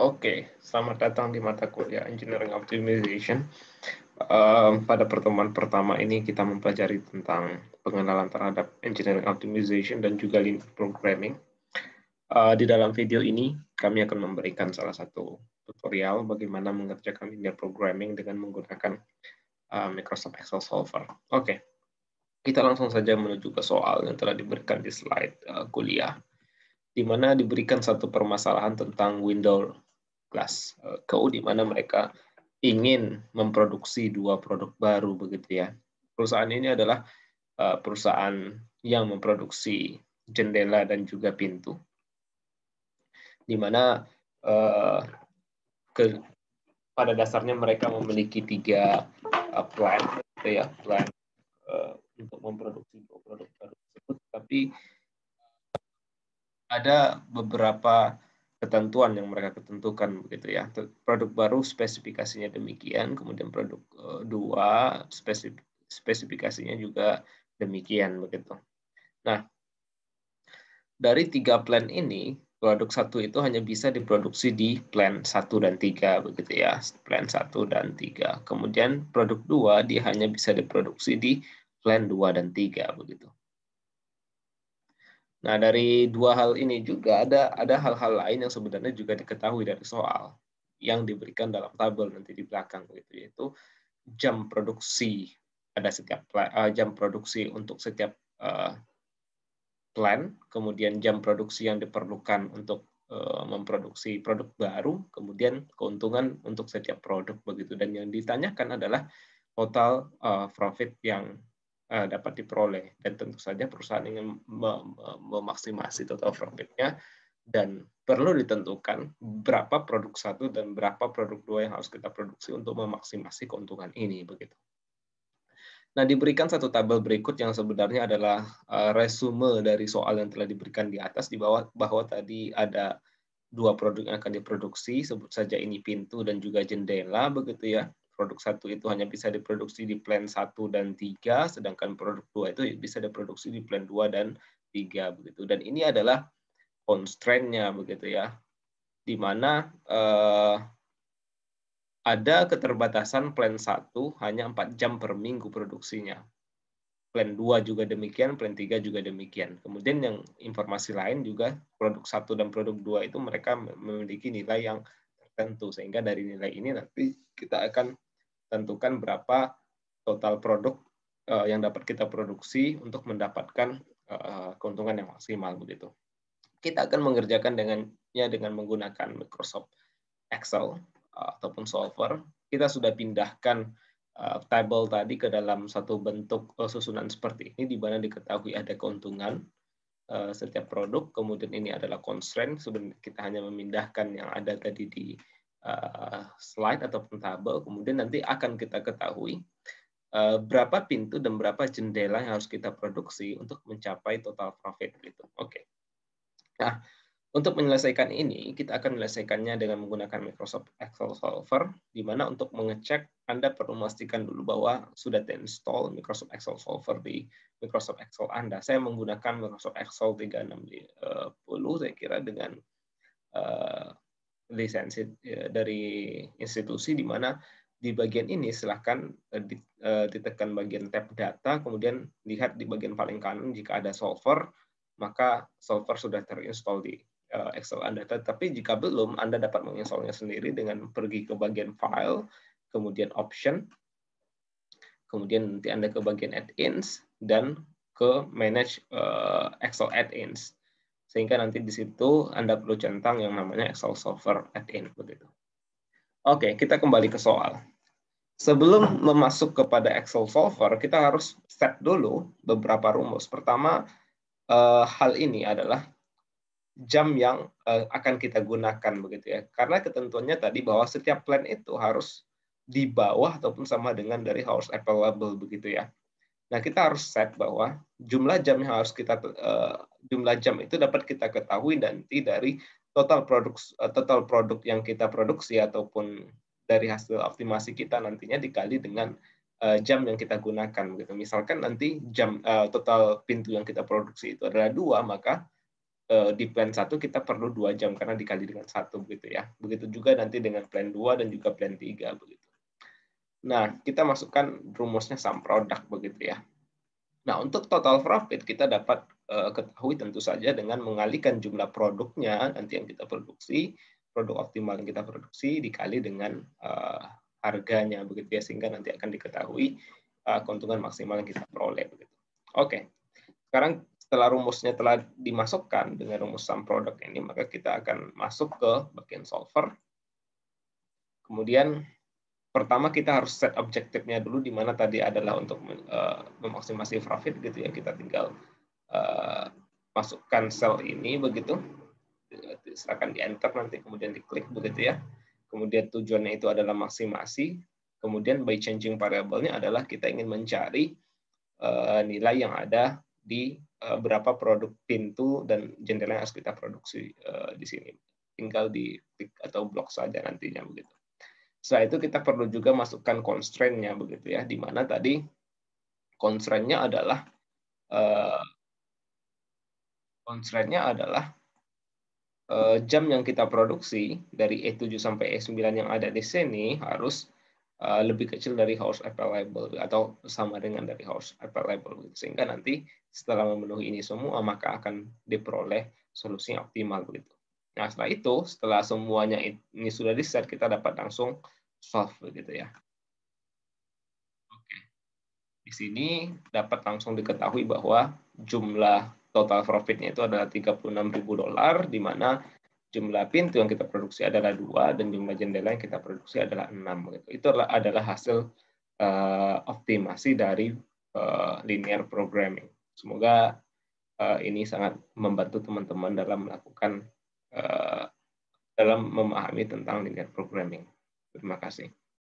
Oke, selamat datang di mata kuliah Engineering Optimization. Um, pada pertemuan pertama ini kita mempelajari tentang pengenalan terhadap Engineering Optimization dan juga Lean Programming. Uh, di dalam video ini kami akan memberikan salah satu tutorial bagaimana mengerjakan linear programming dengan menggunakan uh, Microsoft Excel Solver. Oke, okay. kita langsung saja menuju ke soal yang telah diberikan di slide uh, kuliah di mana diberikan satu permasalahan tentang window kelas KU eh, di mana mereka ingin memproduksi dua produk baru begitu ya. Perusahaan ini adalah eh, perusahaan yang memproduksi jendela dan juga pintu. Di mana eh, ke, pada dasarnya mereka memiliki tiga plan gitu ya, plan untuk memproduksi dua produk baru tersebut, tapi ada beberapa ketentuan yang mereka ditentukan begitu ya. Produk baru spesifikasinya demikian, kemudian produk eh, dua spesifikasinya juga demikian begitu. Nah, dari tiga plan ini produk satu itu hanya bisa diproduksi di plan satu dan tiga begitu ya plan satu dan tiga kemudian produk dua dia hanya bisa diproduksi di plan dua dan tiga begitu Nah, dari dua hal ini juga ada ada hal-hal lain yang sebenarnya juga diketahui dari soal yang diberikan dalam tabel nanti di belakang gitu yaitu jam produksi ada setiap uh, jam produksi untuk setiap uh, plan, kemudian jam produksi yang diperlukan untuk uh, memproduksi produk baru, kemudian keuntungan untuk setiap produk begitu dan yang ditanyakan adalah total uh, profit yang Eh, dapat diperoleh dan tentu saja perusahaan ingin memaksimasi total profitnya dan perlu ditentukan berapa produk satu dan berapa produk dua yang harus kita produksi untuk memaksimasi keuntungan ini begitu. Nah diberikan satu tabel berikut yang sebenarnya adalah eh, resume dari soal yang telah diberikan di atas di bawah bahwa tadi ada dua produk yang akan diproduksi sebut saja ini pintu dan juga jendela begitu ya produk satu itu hanya bisa diproduksi di plan 1 dan 3, sedangkan produk dua itu bisa diproduksi di plan 2 dan 3 begitu. Dan ini adalah constraint-nya begitu ya. Di mana eh, ada keterbatasan plan 1 hanya 4 jam per minggu produksinya. Plan 2 juga demikian, plan 3 juga demikian. Kemudian yang informasi lain juga produk satu dan produk dua itu mereka memiliki nilai yang tertentu sehingga dari nilai ini nanti kita akan tentukan berapa total produk eh, yang dapat kita produksi untuk mendapatkan eh, keuntungan yang maksimal begitu. Kita akan mengerjakan dengannya dengan menggunakan Microsoft Excel eh, ataupun solver. Kita sudah pindahkan uh, table tadi ke dalam satu bentuk susunan seperti ini di mana diketahui ada keuntungan setiap produk, kemudian ini adalah constraint, sebenarnya kita hanya memindahkan yang ada tadi di Eh, slide ataupun tabel, kemudian nanti akan kita ketahui eh, berapa pintu dan berapa jendela yang harus kita produksi untuk mencapai total profit gitu. Oke. Okay. Nah, untuk menyelesaikan ini, kita akan menyelesaikannya dengan menggunakan Microsoft Excel Solver, di mana untuk mengecek, Anda perlu memastikan dulu bahwa sudah terinstall Microsoft Excel Solver di Microsoft Excel Anda. Saya menggunakan Microsoft Excel 360, eh, saya kira dengan lisensi ya, dari institusi di mana di bagian ini silahkan eh, eh, ditekan bagian tab data, kemudian lihat di bagian paling kanan jika ada solver, maka solver sudah terinstall di eh, Excel Anda. Tapi jika belum, Anda dapat menginstalnya sendiri dengan pergi ke bagian file, kemudian option, kemudian nanti Anda ke bagian add-ins, dan ke manage Excel add-ins sehingga nanti di situ Anda perlu centang yang namanya Excel solver at input itu. Oke, kita kembali ke soal. Sebelum memasuk kepada Excel solver, kita harus set dulu beberapa rumus. Pertama, eh, hal ini adalah jam yang eh, akan kita gunakan begitu ya. Karena ketentuannya tadi bahwa setiap plan itu harus di bawah ataupun sama dengan dari hours available begitu ya. Nah, kita harus set bahwa jumlah jam yang harus kita uh, jumlah jam itu dapat kita ketahui nanti dari total produk eh, total produk yang kita produksi ataupun dari hasil optimasi kita nantinya dikali dengan eh, jam yang kita gunakan gitu. Misalkan nanti jam total pintu yang kita produksi itu adalah dua, maka di plan satu kita perlu dua jam karena dikali dengan satu begitu ya. Begitu juga nanti dengan plan 2 dan juga plan 3 Nah, kita masukkan rumusnya sum product begitu ya. Nah, untuk total profit kita dapat uh, ketahui tentu saja dengan mengalihkan jumlah produknya nanti yang kita produksi, produk optimal yang kita produksi dikali dengan uh, harganya begitu ya sehingga nanti akan diketahui uh, keuntungan maksimal yang kita peroleh begitu. Oke. Sekarang setelah rumusnya telah dimasukkan dengan rumus sum product ini, maka kita akan masuk ke bagian solver. Kemudian pertama kita harus set objektifnya dulu di mana tadi adalah untuk uh, eh, memaksimasi profit gitu ya kita tinggal uh, masukkan sel ini begitu silakan di enter nanti kemudian diklik begitu ya kemudian tujuannya itu adalah maksimasi kemudian by changing variabelnya adalah kita ingin mencari uh, nilai yang ada di uh, berapa produk pintu dan jendela yang harus kita produksi uh, di sini tinggal di klik atau blok saja nantinya begitu setelah itu kita perlu juga masukkan constraint-nya begitu ya, di mana tadi constraint-nya adalah uh, constraint-nya adalah uh, jam yang kita produksi dari E7 sampai E9 yang ada di sini harus uh, lebih kecil dari house available atau sama dengan dari house available gitu. sehingga nanti setelah memenuhi ini semua maka akan diperoleh solusi optimal begitu. Nah, setelah itu, setelah semuanya ini sudah di-set, kita dapat langsung solve gitu ya. Oke. Di sini dapat langsung diketahui bahwa jumlah total profitnya itu adalah 36.000 dolar di mana jumlah pintu yang kita produksi adalah dua dan jumlah jendela yang kita produksi adalah enam gitu. Itu adalah, adalah hasil uh, optimasi dari uh, linear programming. Semoga uh, ini sangat membantu teman-teman dalam melakukan Eh, dalam memahami tentang linear programming. Terima kasih.